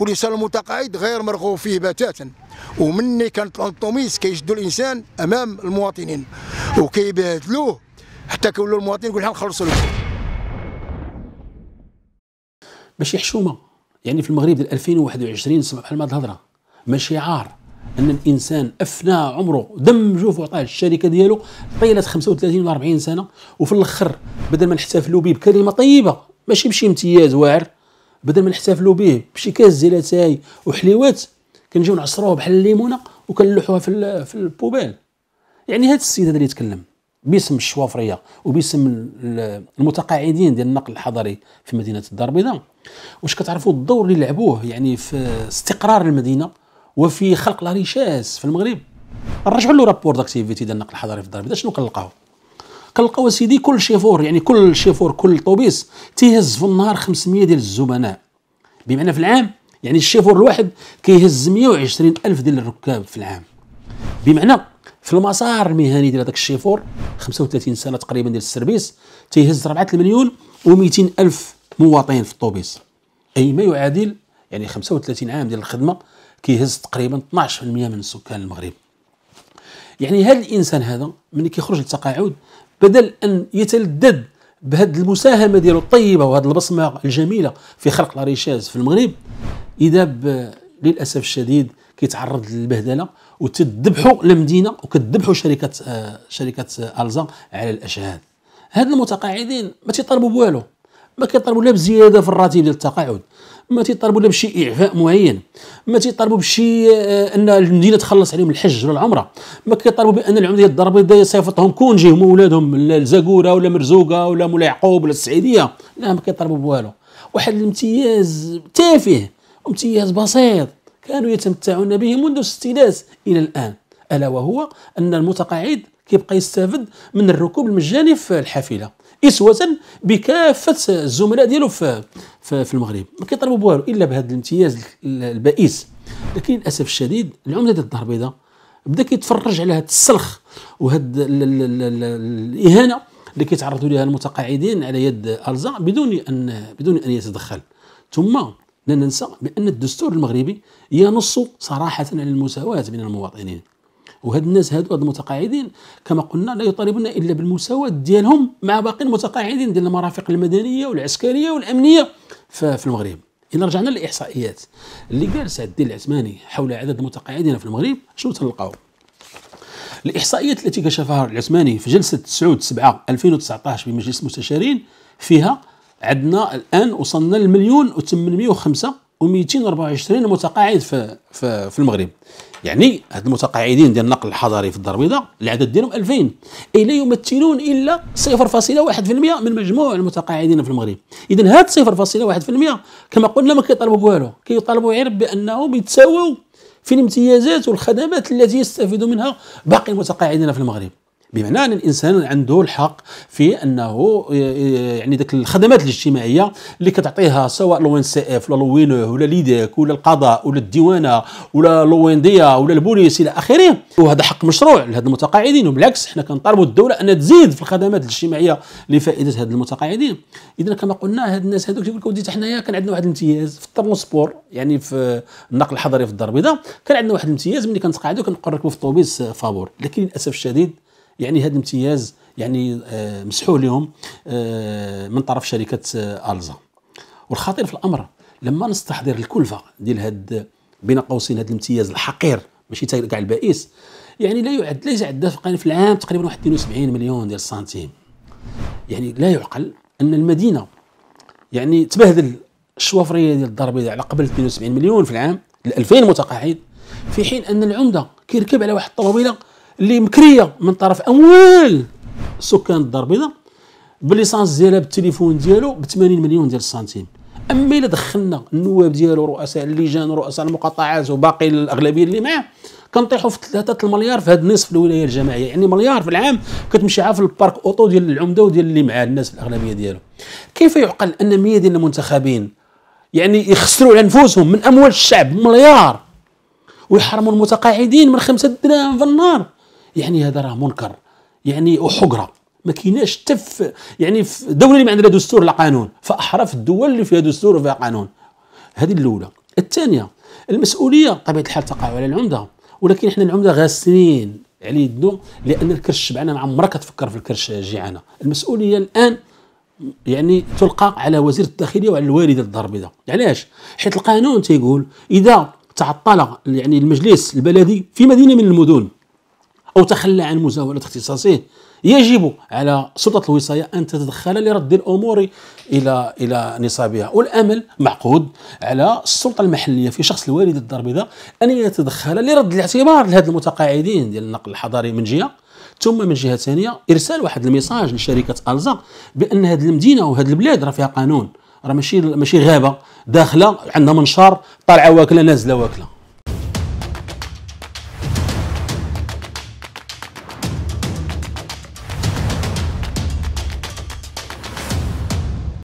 والانسان المتقاعد غير مرغوب فيه بتاتا ومني كانت الانطوميس كيشدوا الانسان امام المواطنين وكيبهدلوه حتى كيولوا المواطنين يقول نخلصوا لكم ماشي حشومه يعني في المغرب 2021 سمع بحال ما الهضره ماشي عار ان الانسان افنى عمره دم جوف وعطاه الشركه ديالو طيله 35 ولا 40 سنه وفي الاخر بدل ما نحتفلوا به بكلمه طيبه ماشي بشي امتياز واعر بدل ما نحتفلوا به بشي كاس ديال اتاي وحليوات كنجيو نعصروه بحال الليمونه وكنلوحوها في في البوبيل يعني هذا السيد هذا اللي تكلم باسم الشوافريه وباسم المتقاعدين ديال النقل الحضري في مدينه الدار البيضاء واش كتعرفوا الدور اللي لعبوه يعني في استقرار المدينه وفي خلق لا في المغرب نرجعوا لو رابور داكتيفيتي ديال النقل الحضري في الدار البيضاء شنو كنلقاو كنلقاو سيدي كل شيفور يعني كل شيفور كل طوبيس تيهز في النهار 500 ديال الزبناء بمعنى في العام يعني الشيفور الواحد كيهز 120 الف ديال الركاب في العام بمعنى في المسار المهني ديال هذاك الشيفور 35 سنه تقريبا ديال السيرفيس تيهز 4 مليون و200 الف مواطن في الطوبيس اي ما يعادل يعني 35 عام ديال الخدمه كيهز تقريبا 12% من سكان المغرب يعني هذا الانسان هذا ملي كيخرج للتقاعد بدل ان يتلذذ بهاد المساهمه ديالو الطيبه وهاد البصمه الجميله في خلق لا في المغرب اذا ب... للاسف الشديد كيتعرض للبهدله وتذبحوا المدينه وكتذبحوا شركه آه شركه آه، الزا على الاشهاد هاد المتقاعدين ما تيطالبوا بوالو ما كيطالبوا لا بزياده في الراتب ديال التقاعد ما تيطالبوا لا بشي اعفاء معين ما تيطالبوا بشي آه، ان المدينه تخلص عليهم الحج ولا العمره ما كيطالبوا بان العمده ديال الدار البيضاء يصيفطهم كونجي هما ولادهم للزاكوره ولا مرزوقه ولا مولا يعقوب ولا السعيديه لا ما كيطالبوا بوالو واحد الامتياز تافه امتياز بسيط كانوا يتمتعون به منذ الستينات الى الان الا وهو ان المتقاعد كيبقى يستافد من الركوب المجاني في الحافله اسوه بكافه الزملاء ديالو في في المغرب ما كيطلبوا بوالو الا بهذا الامتياز البائس لكن للاسف الشديد العمده ديال الدار البيضاء بدا كيتفرج على هذا السلخ وهاد الاهانه اللي كيتعرضوا لها المتقاعدين على يد الزا بدون ان بدون ان يتدخل ثم لا ننسى بان الدستور المغربي ينص صراحه على المساواه بين المواطنين وهاد الناس هادو هاد المتقاعدين كما قلنا لا يطالبون الا بالمساواه ديالهم مع باقي المتقاعدين ديال المرافق المدنيه والعسكريه والامنيه في المغرب إذا رجعنا للإحصائيات اللي قال سعد الدين العثماني حول عدد المتقاعدين في المغرب شنو تلقاو الإحصائيات التي كشفها العثماني في جلسة 9 7 2019 بمجلس المستشارين فيها عندنا الآن وصلنا لمليون و805 و224 متقاعد في, في, في المغرب يعني هاد المتقاعدين ديال النقل الحضري في الدار البيضاء العدد ديالهم 2000 اي لا يمثلون الا 0.1% من مجموع المتقاعدين في المغرب اذا هاد 0.1% كما قلنا ما كيطالبوا بوالو كيطالبوا غير بانهم يتساووا في الامتيازات والخدمات التي يستفيد منها باقي المتقاعدين في المغرب بمعنى ان الانسان عنده الحق في انه آه، آه، يعني ديك الخدمات الاجتماعيه اللي كتعطيها سواء لو ان سي اف ولا لوينوه ولا ليديك ولا القضاء ولا الديوانه ولا لوينديه ولا البوليس الى اخره وهذا حق مشروع لهاد المتقاعدين وبالعكس حنا كنطالبوا الدوله ان تزيد في الخدمات الاجتماعيه لفائده هاد المتقاعدين اذا كما قلنا هاد الناس هادو كيقول لك ودي حنايا كان عندنا واحد الامتياز في الترونسبور يعني في النقل الحضري في الدار البيضاء كان عندنا واحد الامتياز ملي كنتقاعدوا كنقول لك في الطوبيس فابور لكن للاسف الشديد يعني هذا الامتياز يعني آه، مسحوه لهم آه، من طرف شركه آه، الزا والخطير في الامر لما نستحضر الكلفه ديال هاد بين قوسين هذا الامتياز الحقير ماشي كاع البائس يعني لا يعد ليس عندها في العام تقريبا 71 مليون ديال السنتيم يعني لا يعقل ان المدينه يعني تبهدل الشوافريه ديال الدار البيضاء على قبل 72 مليون في العام ل 2000 متقاعد في حين ان العمده كيركب على واحد الطوموبيله اللي مكريه من طرف اموال سكان الدار البيضاء بالليسانس ديالها بالتليفون ديالو ب 80 مليون ديال السنتيم اما الا دخلنا النواب ديالو رؤساء اللجان رؤساء المقاطعات وباقي الاغلبيه اللي معاه كنطيحوا في 3 المليار في هذا النصف الولايه الجماعيه يعني مليار في العام كتمشي عا في البارك اوتو ديال العمده وديال اللي معاه الناس الاغلبيه ديالو كيف يعقل ان 100 ديال المنتخبين يعني يخسروا على نفوسهم من اموال الشعب مليار ويحرموا المتقاعدين من خمسة دراهم في النهار يعني هذا راه منكر يعني وحقره ما كايناش تف يعني في دوله اللي ما عندها دستور لا قانون فاحرف الدول اللي فيها دستور وفيها قانون هذه الاولى الثانيه المسؤوليه بطبيعه الحال تقع على العمده ولكن احنا العمده غاسلين عليه يدو لان الكرش شبعنا مع عمرك كتفكر في الكرش جيعانا المسؤوليه الان يعني تلقى على وزير الداخليه وعلى الوالده الدار البيضاء علاش حيت القانون تيقول اذا تعطل يعني المجلس البلدي في مدينه من المدن أو تخلى عن مزاولة اختصاصه يجب على سلطة الوصاية أن تتدخل لرد الأمور إلى إلى نصابها والأمل معقود على السلطة المحلية في شخص الوالد الدار البيضاء أن يتدخل لرد الاعتبار لهذ المتقاعدين ديال النقل الحضاري من جهة ثم من جهه ثانيه ارسال واحد الميساج لشركه الزا بان هذه المدينه وهذه البلاد راه فيها قانون راه ماشي ماشي غابه داخله عندنا منشار طالعه واكله نازله واكله